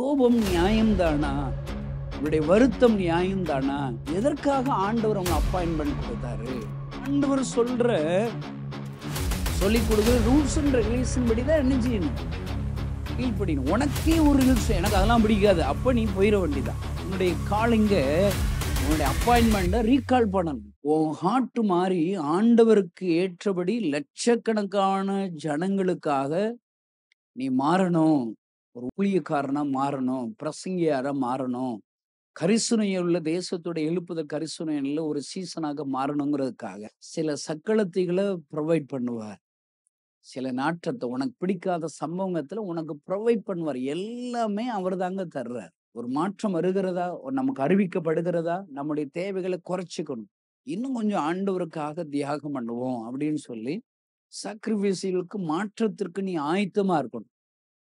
கோபம் நியாயம்தானா உங்களுடைய வருத்தம் நியாயம்தானா எதற்காக ஆண்டவர் அவங்க அப்பாயின்மெண்ட் கொடுத்தாரு ஆண்டவர் சொல்ற சொல்லி கொடுக்குற ரூல்ஸ் அண்ட் ரெகுலேஷன் படி தான் என்ன செய்யணும் ஃபீல் உனக்கே ஒரு ரூல்ஸ் எனக்கு அதெல்லாம் பிடிக்காது அப்போ நீ போயிட வேண்டியதான் உன்னுடைய காலிங்க உன்னுடைய அப்பாயின்மெண்ட்டை ரீகால் பண்ணணும் உன் ஹார்ட் மாறி ஆண்டவருக்கு ஏற்றபடி லட்சக்கணக்கான ஜனங்களுக்காக நீ மாறணும் ஒரு ஊழியக்காரனா மாறணும் பிரசங்கியாரா மாறணும் கரிசுனையுள்ள தேசத்தோட எழுப்புதல் கரிசுனையில ஒரு சீசனாக மாறணுங்கிறதுக்காக சில சக்களத்தைகளை ப்ரொவைட் பண்ணுவார் சில நாற்றத்தை உனக்கு பிடிக்காத சம்பவத்துல உனக்கு ப்ரொவைட் பண்ணுவார் எல்லாமே அவர் தாங்க தர்றார் ஒரு மாற்றம் வருகிறதா நமக்கு அறிவிக்கப்படுகிறதா நம்முடைய தேவைகளை குறைச்சிக்கணும் இன்னும் கொஞ்சம் ஆண்டவருக்காக தியாகம் பண்ணுவோம் அப்படின்னு சொல்லி சாக்ரிஃபைஸுகளுக்கு மாற்றத்திற்கு நீ ஆயத்தமா இருக்கணும்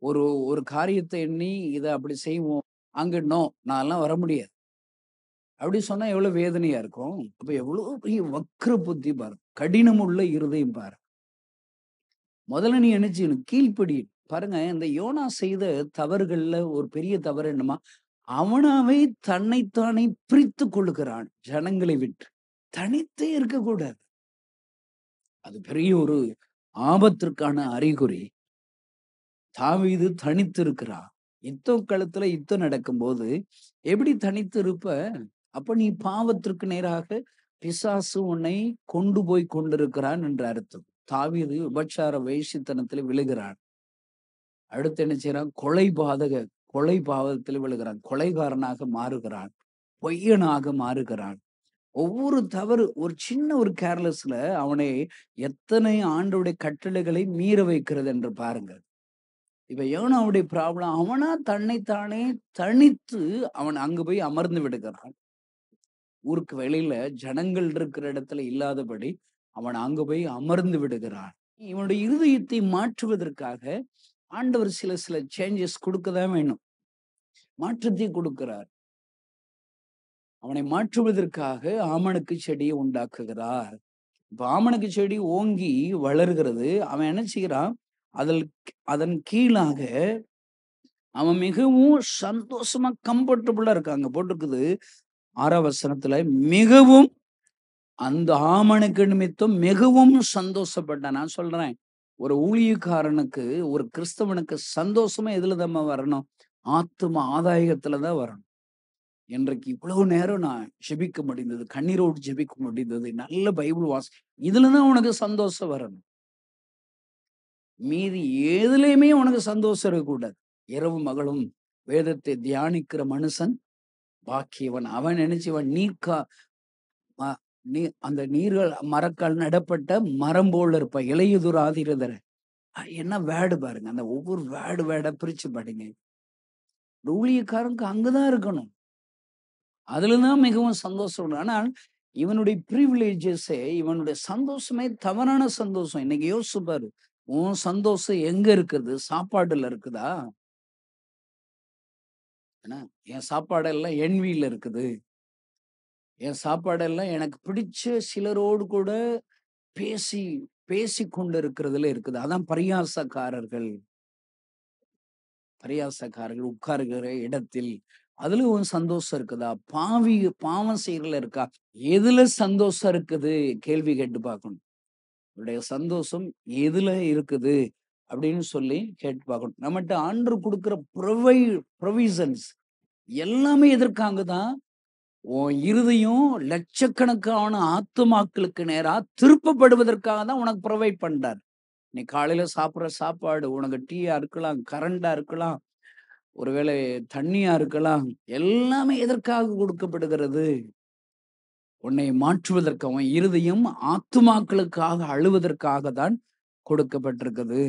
ஒரு ஒரு காரியத்தை எண்ணி இதை அப்படி செய்வோம் அங்கே நோ நான்லாம் வர முடியாது அப்படி சொன்னால் எவ்வளோ வேதனையாக இருக்கும் அப்போ எவ்வளோ பெரிய வக்ர புத்தி பாரு உள்ள இருதயம் பாரு முதல்ல நீ நினைச்சு கீழ்ப்படி பாருங்க இந்த யோனா செய்த தவறுகள்ல ஒரு பெரிய தவறு என்னமா அவனாவே தன்னைத்தானே பிரித்து கொள்ளுகிறான் ஜனங்களை விட்டு தனித்தே இருக்கக்கூடாது அது பெரிய ஒரு ஆபத்திற்கான அறிகுறி தாவீது இருக்கிறா யுத்த களத்துல யுத்தம் நடக்கும்போது எப்படி தனித்து இருப்ப அப்ப நீ பாவத்திற்கு நேராக பிசாசு உன்னை கொண்டு போய் கொண்டிருக்கிறான் என்ற அர்த்தம் தாவீது விபச்சார வேஷித்தனத்துல விழுகிறான் அடுத்து என்ன செய்யறான் கொலை பாதக கொலை பாவத்தில் விழுகிறான் கொலைகாரனாக மாறுகிறான் பொய்யனாக மாறுகிறான் ஒவ்வொரு தவறு ஒரு சின்ன ஒரு கேர்லெஸ்ல அவனை எத்தனை ஆண்டுடைய கட்டளைகளை மீற வைக்கிறது என்று பாருங்கள் இப்ப யோனாவுடைய ப்ராப்ளம் அவனா தன்னைத்தானே தனித்து அவன் அங்கு போய் அமர்ந்து விடுகிறான் ஊருக்கு வெளியில ஜனங்கள் இருக்கிற இடத்துல இல்லாதபடி அவன் அங்கு போய் அமர்ந்து விடுகிறான் இவனுடைய இருதயத்தை மாற்றுவதற்காக ஆண்டவர் சில சில சேஞ்சஸ் கொடுக்க தான் வேணும் மாற்றத்தை கொடுக்கிறார் அவனை மாற்றுவதற்காக ஆமனுக்கு செடியை உண்டாக்குகிறார் இப்ப ஆமனுக்கு செடி ஓங்கி வளர்கிறது அவன் என்ன செய்கிறான் அதில் அதன் கீழாக அவன் மிகவும் சந்தோஷமா கம்ஃபர்டபுளா இருக்காங்க போட்டிருக்குது ஆரவசனத்துல மிகவும் அந்த ஆமனுக்கு நிமித்தம் மிகவும் சந்தோஷப்பட்ட நான் சொல்றேன் ஒரு ஊழியக்காரனுக்கு ஒரு கிறிஸ்தவனுக்கு சந்தோஷமா எதுல தான் வரணும் ஆத்தும ஆதாயத்துலதான் தான் வரணும் இன்றைக்கு இவ்வளவு நேரம் நான் ஜெபிக்க முடிந்தது கண்ணீரோடு ஜெபிக்க முடிந்தது நல்ல பைபிள் வாசி இதுலதான் உனக்கு சந்தோஷம் வரணும் மீதி ஏதுலையுமே உனக்கு சந்தோஷம் இருக்கக்கூடாது இரவு மகளும் வேதத்தை தியானிக்கிற மனுஷன் பாக்கியவன் அவன் நினைச்சவன் நீக்கா நீ அந்த நீர்கள் மரக்கால் நடப்பட்ட மரம் போல இருப்ப இளையுதுர் ஆதிரதர என்ன வேடு பாருங்க அந்த ஒவ்வொரு வேடு வேட பிரிச்சு பாடுங்க ஊழியக்காரனுக்கு அங்கதான் இருக்கணும் அதுலதான் மிகவும் சந்தோஷம் ஆனால் இவனுடைய ப்ரிவிலேஜஸ் இவனுடைய சந்தோஷமே தவறான சந்தோஷம் இன்னைக்கு யோசிச்சு பாரு உன் சந்தோஷம் எங்க இருக்குது சாப்பாடுல இருக்குதா என்ன என் சாப்பாடெல்லாம் என்வியில இருக்குது என் சாப்பாடெல்லாம் எனக்கு பிடிச்ச சிலரோடு கூட பேசி பேசி கொண்டு இருக்கிறதுல இருக்குது அதான் பரியாசக்காரர்கள் பரியாசக்காரர்கள் உட்காருகிற இடத்தில் அதுல உன் சந்தோஷம் இருக்குதா பாவி பாவம் செய்யறதுல இருக்கா எதுல சந்தோஷம் இருக்குது கேள்வி கேட்டு பார்க்கணும் உங்களுடைய சந்தோஷம் எதுல இருக்குது அப்படின்னு சொல்லி கேட்டு பார்க்கணும் நம்மகிட்ட ஆண்டு கொடுக்குற ப்ரொவை ப்ரொவிசன்ஸ் எல்லாமே எதிர்க்காங்க தான் உன் இறுதியும் லட்சக்கணக்கான ஆத்துமாக்களுக்கு நேராக திருப்பப்படுவதற்காக தான் உனக்கு ப்ரொவைட் பண்ணுறார் நீ காலையில் சாப்பிட்ற சாப்பாடு உனக்கு டீயா இருக்கலாம் கரண்டாக இருக்கலாம் ஒருவேளை தண்ணியாக இருக்கலாம் எல்லாமே எதற்காக கொடுக்கப்படுகிறது உன்னை மாற்றுவதற்கு அவன் இறுதியும் ஆத்துமாக்களுக்காக அழுவதற்காக தான் கொடுக்கப்பட்டிருக்குது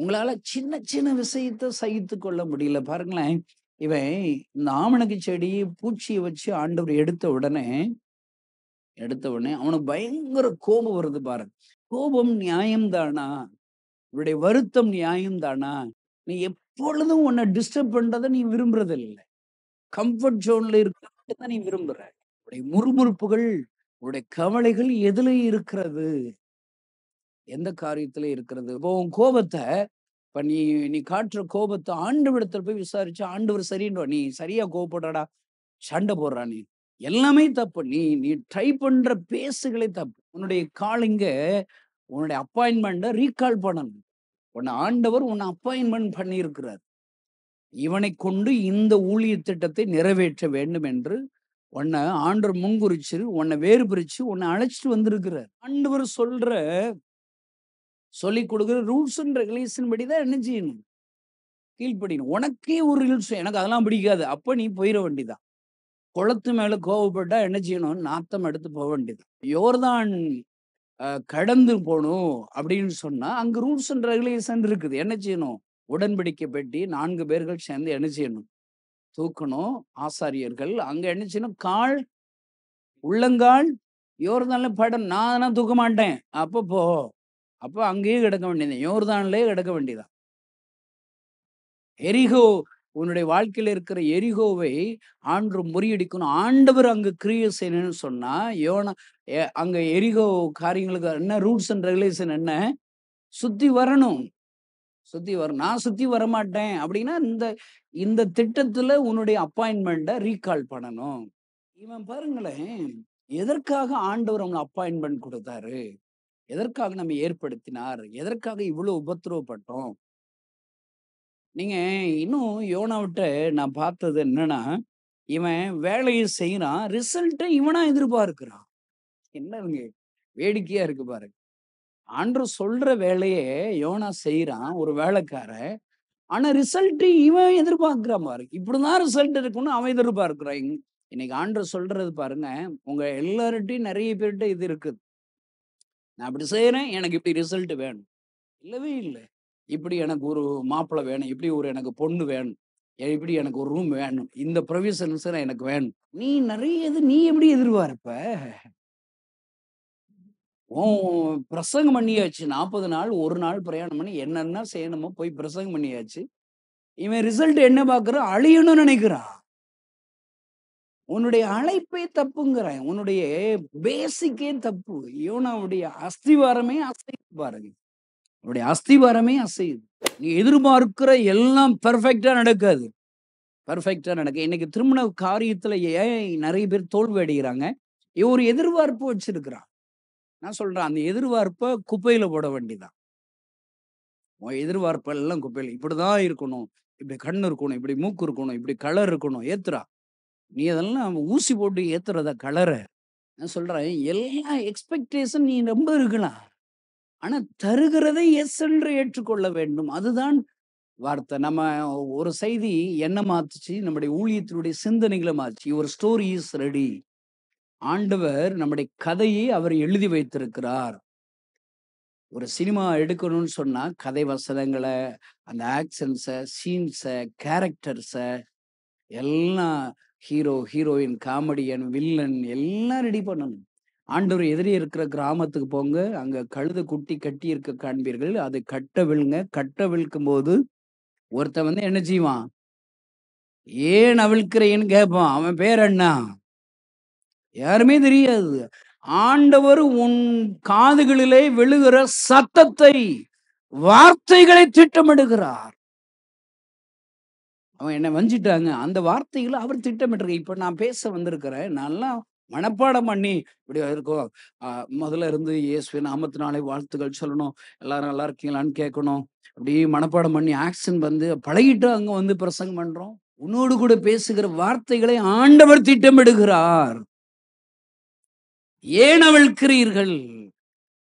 உங்களால சின்ன சின்ன விஷயத்த சகித்து கொள்ள முடியல பாருங்களேன் இவன் இந்த ஆமணக்கு செடி பூச்சியை வச்சு ஆண்டவர் எடுத்த உடனே எடுத்த உடனே அவனுக்கு பயங்கர கோபம் வருது பாருங்க கோபம் நியாயம் தானா இவருடைய வருத்தம் நியாயம் தானா நீ எப்பொழுதும் உன்னை டிஸ்டர்ப் பண்றதை நீ விரும்புறது இல்லை கம்ஃபர்ட் ஜோன்ல இருக்கிறத நீ விரும்புற உடைய முறுமுறுப்புகள் உன்னுடைய கவலைகள் எதுல இருக்கிறது எந்த காரியத்துல இருக்கிறது இப்போ உன் கோபத்தை இப்ப நீ நீ காட்டுற கோபத்தை ஆண்டு விடத்துல போய் விசாரிச்சு ஆண்டவர் சரின்ற நீ சரியா கோபப்படுறா சண்டை போடுறா நீ எல்லாமே தப்பு நீ நீ ட்ரை பண்ற பேசுகளே தப்பு உன்னுடைய காலிங்க உன்னுடைய அப்பாயின்மெண்ட ரீகால் பண்ணணும் உன்னை ஆண்டவர் உன்னை அப்பாயின்மெண்ட் பண்ணியிருக்கிறார் இவனை கொண்டு இந்த ஊழிய திட்டத்தை நிறைவேற்ற வேண்டும் என்று உன்னை ஆண்டர் முன்குறிச்சு உன்னை வேறு பிரிச்சு உன்னை அழைச்சிட்டு வந்திருக்கிறார் ஆண்டவர் சொல்ற சொல்லி கொடுக்குற ரூல்ஸ் அண்ட் ரெகுலேஷன் படி தான் என்ன செய்யணும் கீழ்படியணும் உனக்கே ஒரு ரூல்ஸ் எனக்கு அதெல்லாம் பிடிக்காது அப்போ நீ போயிட வேண்டிதான் குளத்து மேலே கோவப்பட்டா என்ன செய்யணும் நாத்தம் எடுத்து போக வேண்டியது யோர்தான் கடந்து போகணும் அப்படின்னு சொன்னா அங்க ரூல்ஸ் அண்ட் ரெகுலேஷன் இருக்குது என்ன செய்யணும் உடன்படிக்கை பெட்டி நான்கு பேர்கள் சேர்ந்து என்ன செய்யணும் தூக்கணும் ஆசாரியர்கள் அங்க என்னச்சுன்னா கால் உள்ளங்கால் யோர்தான்ல படம் நான் தூக்க மாட்டேன் அப்போ போ அப்போ அங்கேயே கிடக்க வேண்டியது யோர்தான்லயே கிடக்க வேண்டியதான் எரிகோ உன்னுடைய வாழ்க்கையில் இருக்கிற எரிகோவை ஆண்டு முறியடிக்கணும் ஆண்டவர் அங்கே கிரிய செய்யணும்னு சொன்னா யோனா அங்கே எரிகோ காரியங்களுக்கு என்ன ரூல்ஸ் அண்ட் ரெகுலேஷன் என்ன சுத்தி வரணும் சுத்தி வரும் நான் சுத்தி வரமாட்டேன் அப்படின்னா இந்த இந்த திட்டத்துல உன்னுடைய அப்பாயின்மெண்ட்டை ரீகால் பண்ணணும் இவன் பாருங்களேன் எதற்காக ஆண்டவர் அவங்களை அப்பாயின்மெண்ட் கொடுத்தாரு எதற்காக நம்ம ஏற்படுத்தினார் எதற்காக இவ்வளவு உபத்திரவப்பட்டோம் நீங்க இன்னும் விட்ட நான் பார்த்தது என்னன்னா இவன் வேலையை செய்யறான் ரிசல்ட்டை இவனா எதிர்பார்க்கிறான் என்னங்க வேடிக்கையா இருக்கு பாருங்க ஆண்டு சொல்ற வேலையே யோனா செய்யறான் ஒரு வேலைக்கார ஆனா ரிசல்ட் இவன் எதிர்பார்க்கிறான் பாரு இப்படிதான் ரிசல்ட் இருக்குன்னு அவன் எதிர்பார்க்கிறான் இன்னைக்கு ஆண்டு சொல்றது பாருங்க உங்க எல்லார்ட்டையும் நிறைய பேர்கிட்ட இது இருக்குது நான் அப்படி செய்யறேன் எனக்கு இப்படி ரிசல்ட் வேணும் இல்லவே இல்லை இப்படி எனக்கு ஒரு மாப்பிள்ளை வேணும் இப்படி ஒரு எனக்கு பொண்ணு வேணும் இப்படி எனக்கு ஒரு ரூம் வேணும் இந்த ப்ரொவிஷன்ஸ் எனக்கு வேணும் நீ நிறைய இது நீ எப்படி எதிர்பார்ப்ப பிரசங்கம் பண்ணியாச்சு நாற்பது நாள் ஒரு நாள் பிரயாணம் பண்ணி என்னென்ன செய்யணுமோ போய் பிரசங்கம் பண்ணியாச்சு இவன் ரிசல்ட் என்ன பார்க்குறான் அழியணும்னு நினைக்கிறான் உன்னுடைய அழைப்பே தப்புங்கிறான் உன்னுடைய பேசிக்கே தப்பு இவனுடைய அஸ்திவாரமே அசைது பாருங்க அவனுடைய அஸ்திவாரமே அசையுது நீ எதிர்பார்க்கிற எல்லாம் பெர்ஃபெக்டா நடக்காது பெர்ஃபெக்டா நடக்க இன்னைக்கு திருமண காரியத்துல ஏன் நிறைய பேர் தோல்வி அடைகிறாங்க ஒரு எதிர்பார்ப்பு வச்சிருக்கிறான் நான் சொல்றேன் அந்த எதிர்பார்ப்பை குப்பையில போட வேண்டிதான் உன் எதிர்பார்ப்பெல்லாம் குப்பையில் இப்படிதான் இருக்கணும் இப்படி கண் இருக்கணும் இப்படி மூக்கு இருக்கணும் இப்படி கலர் இருக்கணும் ஏத்துறா நீ அதெல்லாம் ஊசி போட்டு ஏத்துறத கலரை நான் சொல்றேன் எல்லா எக்ஸ்பெக்டேஷன் நீ ரொம்ப இருக்கலாம் ஆனா தருகிறதை எஸ் என்று ஏற்றுக்கொள்ள வேண்டும் அதுதான் வார்த்தை நம்ம ஒரு செய்தி என்ன மாத்துச்சு நம்முடைய ஊழியத்தினுடைய சிந்தனைகளை மாத்துச்சு ஒரு ஸ்டோரி இஸ் ரெடி ஆண்டவர் நம்முடைய கதையை அவர் எழுதி வைத்திருக்கிறார் ஒரு சினிமா எடுக்கணும்னு சொன்னா கதை வசனங்களை அந்த ஆக்ஷன்ஸை சீன்ஸை கேரக்டர்ஸை எல்லாம் hero heroine comedian villain ready ரெடி பண்ணணும் ஆண்டவர் எதிரே இருக்கிற கிராமத்துக்கு போங்க அங்க கழுத குட்டி கட்டி இருக்க காண்பீர்கள் அது கட்ட விழுங்க கட்ட விழுக்கும் போது ஒருத்தன் வந்து என்ன செய்வான் ஏன் அவிழ்க்கிறேன்னு கேட்பான் அவன் பேர் என்ன யாருமே தெரியாது ஆண்டவர் உன் காதுகளிலே விழுகிற சத்தத்தை வார்த்தைகளை திட்டமிடுகிறார் அவன் என்ன வஞ்சிட்டாங்க அந்த வார்த்தைகளை அவர் திட்டமிட்டிருக்க இப்ப நான் பேச வந்திருக்கிறேன் நல்லா மனப்பாடம் பண்ணி இப்படி இருக்கோ முதல்ல இருந்து இயேசுவின் நாமத்து நாளை வாழ்த்துக்கள் சொல்லணும் எல்லாரும் நல்லா இருக்கீங்களான்னு கேட்கணும் அப்படி மனப்பாடம் பண்ணி ஆக்ஷன் வந்து பழகிட்டு அங்க வந்து பிரசங்கம் பண்றோம் உன்னோடு கூட பேசுகிற வார்த்தைகளை ஆண்டவர் திட்டமிடுகிறார் ஏன் அவிழ்க்கிறீர்கள்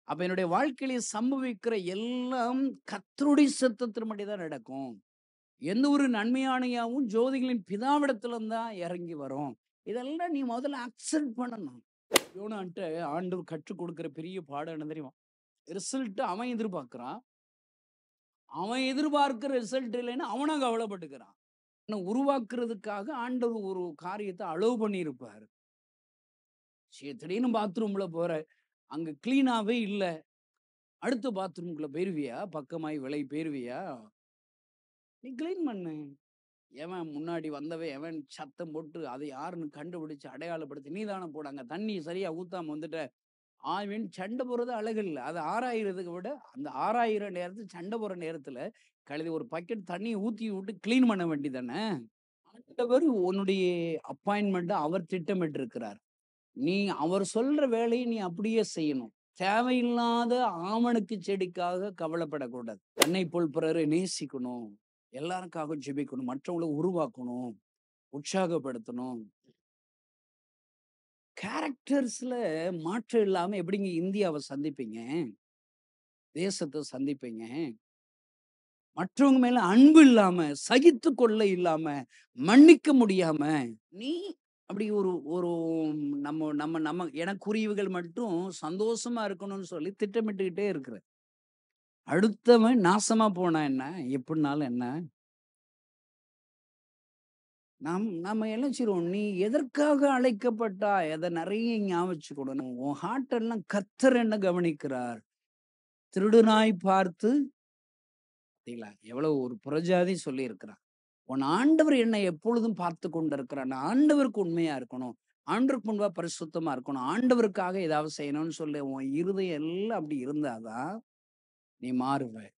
அப்ப என்னுடைய வாழ்க்கையில சம்பவிக்கிற எல்லாம் கத்தருடைய சத்தத்தின் மட்டும் தான் நடக்கும் எந்த ஒரு நன்மையானையாவும் ஜோதிகளின் பிதாவிடத்திலும் தான் இறங்கி வரும் இதெல்லாம் நீ முதல்ல அக்செப்ட் பண்ணணும் யோனான்ட்டு ஆண்டு கற்றுக் கொடுக்குற பெரிய பாடம் என்ன தெரியுமா ரிசல்ட் அவன் எதிர்பார்க்கிறான் அவன் எதிர்பார்க்கிற ரிசல்ட் இல்லைன்னா அவனாக கவலைப்பட்டுக்கிறான் உருவாக்குறதுக்காக ஆண்டவர் ஒரு காரியத்தை அளவு பண்ணியிருப்பார் திடீர்னு பாத்ரூம்ல போற அங்க கிளீனாவே இல்லை அடுத்த பாத்ரூம்குள்ள போயிருவியா பக்கமாய் விலை போயிருவியா நீ கிளீன் பண்ணு எவன் முன்னாடி வந்தவன் எவன் சத்தம் போட்டு அதை யாருன்னு கண்டுபிடிச்சு அடையாளப்படுத்தி நீ தானே போடாங்க தண்ணி சரியா ஊத்தாம வந்துட்ட ஆவின் சண்டை போடுறது அழகு இல்லை அது ஆறாயிரத்துக்கு விட அந்த ஆறாயிரம் நேரத்துல சண்டை போற நேரத்துல கழுதி ஒரு பக்கெட் தண்ணியை ஊத்தி விட்டு கிளீன் பண்ண வேண்டியதானே ஆண்டவர் உன்னுடைய அப்பாயின்மெண்ட்டை அவர் திட்டமிட்டு இருக்கிறார் நீ அவர் சொல்ற வேலையை நீ அப்படியே செய்யணும் தேவையில்லாத ஆவணுக்கு செடிக்காக கவலைப்படக்கூடாது தன்னை போல் பிறரை நேசிக்கணும் எல்லாருக்காக ஜெபிக்கணும் மற்றவங்களை உருவாக்கணும் உற்சாகப்படுத்தணும் கேரக்டர்ஸ்ல மாற்றம் இல்லாம எப்படிங்க இந்தியாவை சந்திப்பீங்க தேசத்தை சந்திப்பீங்க மற்றவங்க மேல அன்பு இல்லாம சகித்து கொள்ள இல்லாம மன்னிக்க முடியாம நீ அப்படி ஒரு ஒரு நம்ம நம்ம நம்ம எனக்குரியவுகள் மட்டும் சந்தோஷமா இருக்கணும்னு சொல்லி திட்டமிட்டுக்கிட்டே இருக்கிற அடுத்தவன் நாசமா போனா என்ன எப்படினாலும் என்ன நம் நம்ம இழைச்சிருவோம் நீ எதற்காக அழைக்கப்பட்டா எதை நிறைய ஞாபகிச்சுக்கணும் உன் ஹார்ட்டெல்லாம் கத்தர் என்ன கவனிக்கிறார் திருடுனாய் பார்த்து சரிங்களா எவ்வளவு ஒரு புறஜாதி சொல்லி இருக்கிறான் உன் ஆண்டவர் என்னை எப்பொழுதும் பார்த்து நான் ஆண்டவருக்கு உண்மையா இருக்கணும் ஆண்டவருக்கு முன்பா பரிசுத்தமா இருக்கணும் ஆண்டவருக்காக ஏதாவது செய்யணும்னு சொல்லி உன் இருதயம் எல்லாம் அப்படி இருந்தாதான் நீ மாறுவ